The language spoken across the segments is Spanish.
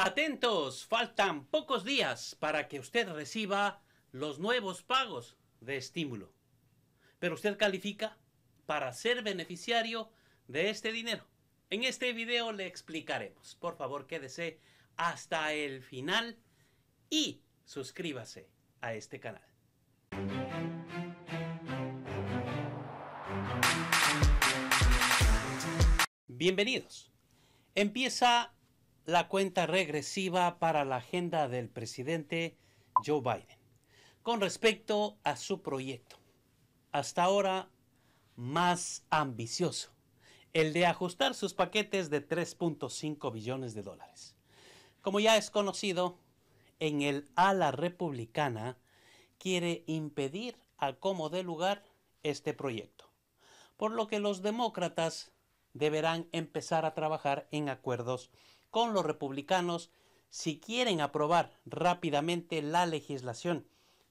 Atentos, faltan pocos días para que usted reciba los nuevos pagos de estímulo. Pero usted califica para ser beneficiario de este dinero. En este video le explicaremos. Por favor, quédese hasta el final y suscríbase a este canal. Bienvenidos. Empieza la cuenta regresiva para la agenda del presidente Joe Biden con respecto a su proyecto, hasta ahora más ambicioso, el de ajustar sus paquetes de 3.5 billones de dólares. Como ya es conocido, en el ala republicana quiere impedir a cómo dé lugar este proyecto, por lo que los demócratas deberán empezar a trabajar en acuerdos con los republicanos si quieren aprobar rápidamente la legislación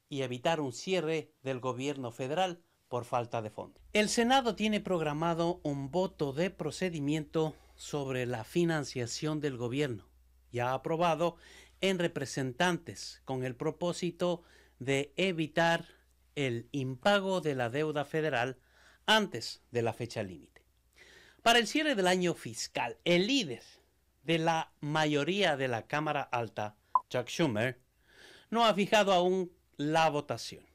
y evitar un cierre del gobierno federal por falta de fondos. El Senado tiene programado un voto de procedimiento sobre la financiación del gobierno, ya aprobado en representantes, con el propósito de evitar el impago de la deuda federal antes de la fecha límite. Para el cierre del año fiscal, el líder de la mayoría de la Cámara Alta, Chuck Schumer, no ha fijado aún la votación.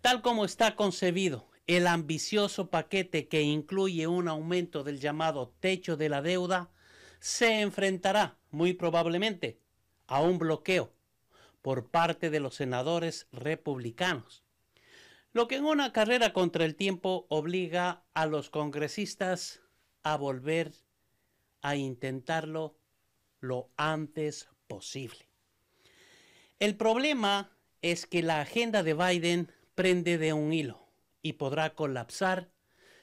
Tal como está concebido el ambicioso paquete que incluye un aumento del llamado techo de la deuda, se enfrentará muy probablemente a un bloqueo por parte de los senadores republicanos lo que en una carrera contra el tiempo obliga a los congresistas a volver a intentarlo lo antes posible. El problema es que la agenda de Biden prende de un hilo y podrá colapsar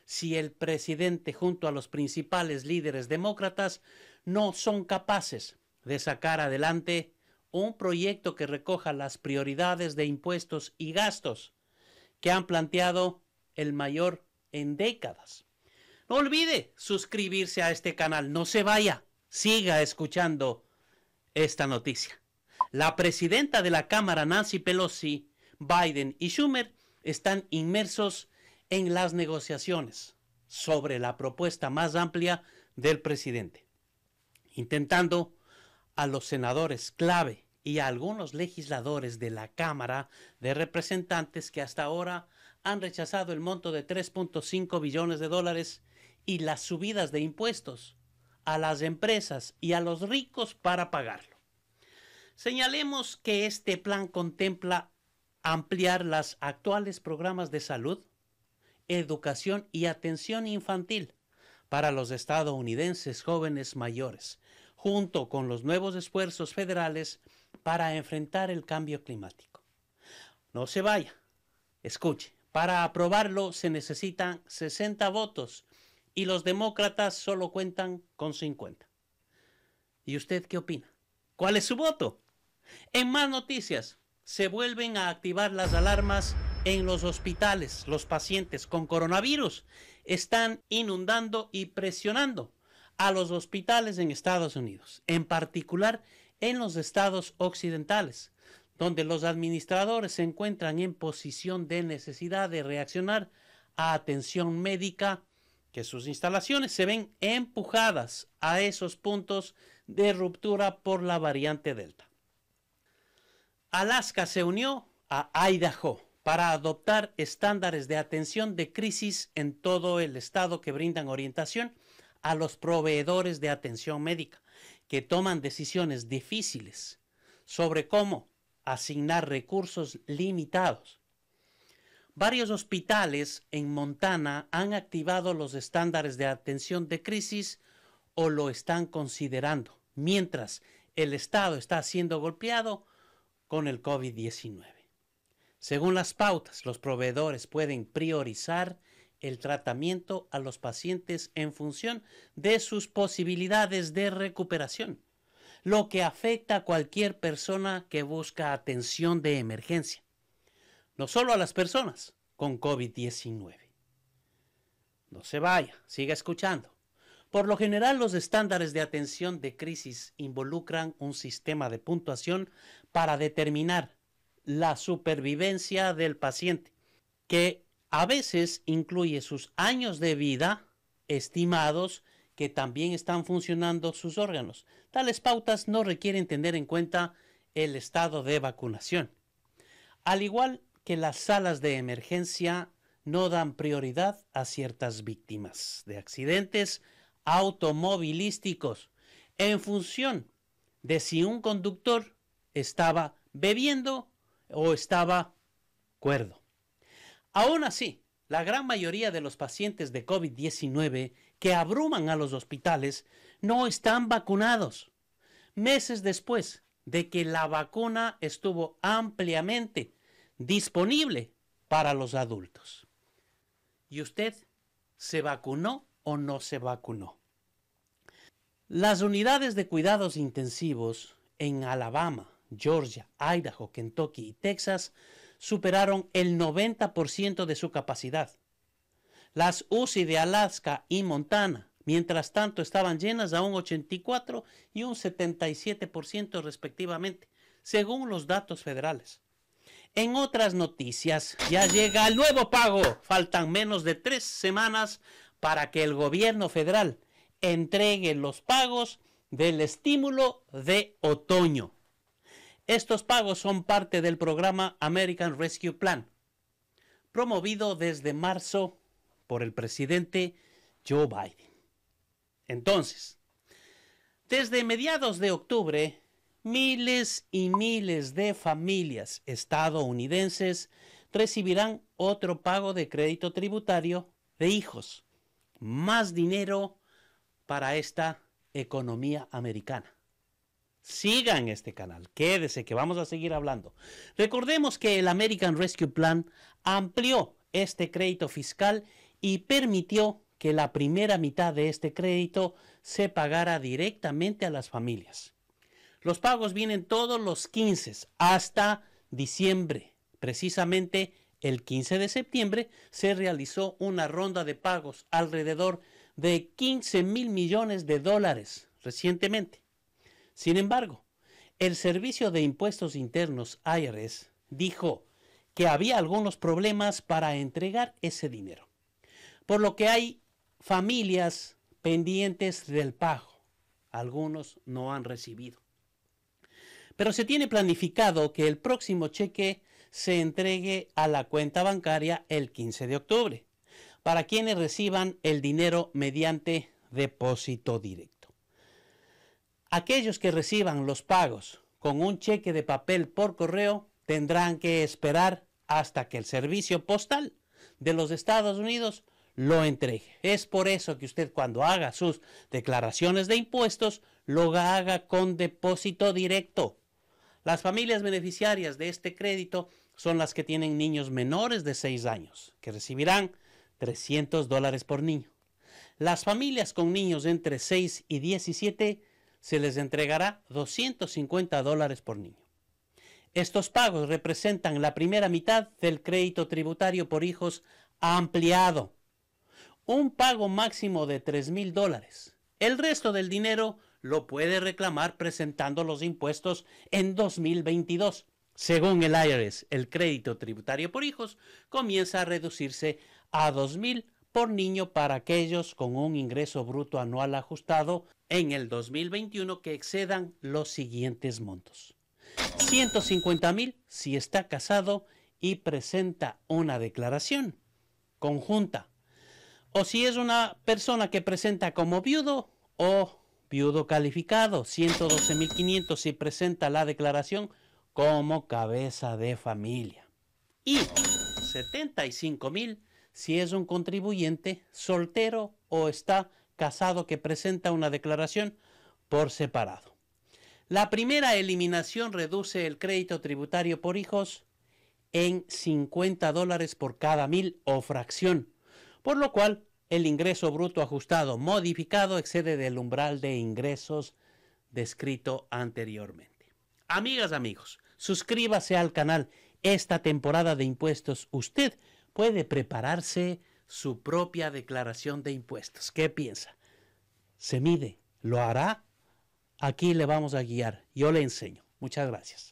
si el presidente junto a los principales líderes demócratas no son capaces de sacar adelante un proyecto que recoja las prioridades de impuestos y gastos que han planteado el mayor en décadas. No olvide suscribirse a este canal, no se vaya, siga escuchando esta noticia. La presidenta de la Cámara, Nancy Pelosi, Biden y Schumer están inmersos en las negociaciones sobre la propuesta más amplia del presidente, intentando a los senadores clave y algunos legisladores de la Cámara de Representantes que hasta ahora han rechazado el monto de 3.5 billones de dólares y las subidas de impuestos a las empresas y a los ricos para pagarlo. Señalemos que este plan contempla ampliar los actuales programas de salud, educación y atención infantil para los estadounidenses jóvenes mayores, junto con los nuevos esfuerzos federales para enfrentar el cambio climático. No se vaya. Escuche, para aprobarlo se necesitan 60 votos y los demócratas solo cuentan con 50. ¿Y usted qué opina? ¿Cuál es su voto? En más noticias, se vuelven a activar las alarmas en los hospitales. Los pacientes con coronavirus están inundando y presionando a los hospitales en Estados Unidos, en particular en los estados occidentales, donde los administradores se encuentran en posición de necesidad de reaccionar a atención médica, que sus instalaciones se ven empujadas a esos puntos de ruptura por la variante Delta. Alaska se unió a Idaho para adoptar estándares de atención de crisis en todo el estado que brindan orientación a los proveedores de atención médica, que toman decisiones difíciles sobre cómo asignar recursos limitados. Varios hospitales en Montana han activado los estándares de atención de crisis o lo están considerando, mientras el Estado está siendo golpeado con el COVID-19. Según las pautas, los proveedores pueden priorizar el tratamiento a los pacientes en función de sus posibilidades de recuperación, lo que afecta a cualquier persona que busca atención de emergencia, no solo a las personas con COVID-19. No se vaya, siga escuchando. Por lo general, los estándares de atención de crisis involucran un sistema de puntuación para determinar la supervivencia del paciente, que a veces incluye sus años de vida estimados que también están funcionando sus órganos. Tales pautas no requieren tener en cuenta el estado de vacunación. Al igual que las salas de emergencia no dan prioridad a ciertas víctimas de accidentes automovilísticos en función de si un conductor estaba bebiendo o estaba cuerdo. Aún así, la gran mayoría de los pacientes de COVID-19 que abruman a los hospitales no están vacunados. Meses después de que la vacuna estuvo ampliamente disponible para los adultos. ¿Y usted se vacunó o no se vacunó? Las unidades de cuidados intensivos en Alabama, Georgia, Idaho, Kentucky y Texas superaron el 90% de su capacidad. Las UCI de Alaska y Montana, mientras tanto, estaban llenas a un 84 y un 77% respectivamente, según los datos federales. En otras noticias, ya llega el nuevo pago. Faltan menos de tres semanas para que el gobierno federal entregue los pagos del estímulo de otoño. Estos pagos son parte del programa American Rescue Plan, promovido desde marzo por el presidente Joe Biden. Entonces, desde mediados de octubre, miles y miles de familias estadounidenses recibirán otro pago de crédito tributario de hijos. Más dinero para esta economía americana. Sigan este canal, quédese que vamos a seguir hablando. Recordemos que el American Rescue Plan amplió este crédito fiscal y permitió que la primera mitad de este crédito se pagara directamente a las familias. Los pagos vienen todos los 15 hasta diciembre. Precisamente el 15 de septiembre se realizó una ronda de pagos alrededor de 15 mil millones de dólares recientemente. Sin embargo, el Servicio de Impuestos Internos IRS dijo que había algunos problemas para entregar ese dinero, por lo que hay familias pendientes del pago. Algunos no han recibido. Pero se tiene planificado que el próximo cheque se entregue a la cuenta bancaria el 15 de octubre, para quienes reciban el dinero mediante depósito directo. Aquellos que reciban los pagos con un cheque de papel por correo tendrán que esperar hasta que el servicio postal de los Estados Unidos lo entregue. Es por eso que usted cuando haga sus declaraciones de impuestos lo haga con depósito directo. Las familias beneficiarias de este crédito son las que tienen niños menores de 6 años, que recibirán 300 dólares por niño. Las familias con niños entre 6 y 17 se les entregará 250 dólares por niño. Estos pagos representan la primera mitad del crédito tributario por hijos ampliado, un pago máximo de $3,000. dólares. El resto del dinero lo puede reclamar presentando los impuestos en 2022. Según el IRS, el crédito tributario por hijos comienza a reducirse a $2,000 por niño para aquellos con un ingreso bruto anual ajustado en el 2021 que excedan los siguientes montos. 150 mil si está casado y presenta una declaración conjunta. O si es una persona que presenta como viudo o viudo calificado, 500 si presenta la declaración como cabeza de familia. Y 75 mil si es un contribuyente soltero o está Casado que presenta una declaración por separado. La primera eliminación reduce el crédito tributario por hijos en 50 dólares por cada mil o fracción, por lo cual el ingreso bruto ajustado modificado excede del umbral de ingresos descrito anteriormente. Amigas, amigos, suscríbase al canal. Esta temporada de impuestos usted puede prepararse su propia declaración de impuestos. ¿Qué piensa? Se mide, lo hará. Aquí le vamos a guiar. Yo le enseño. Muchas gracias.